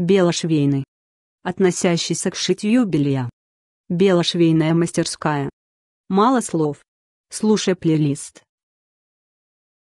Белошвейный. Относящийся к шитью белья. Белошвейная мастерская. Мало слов. Слушай плейлист.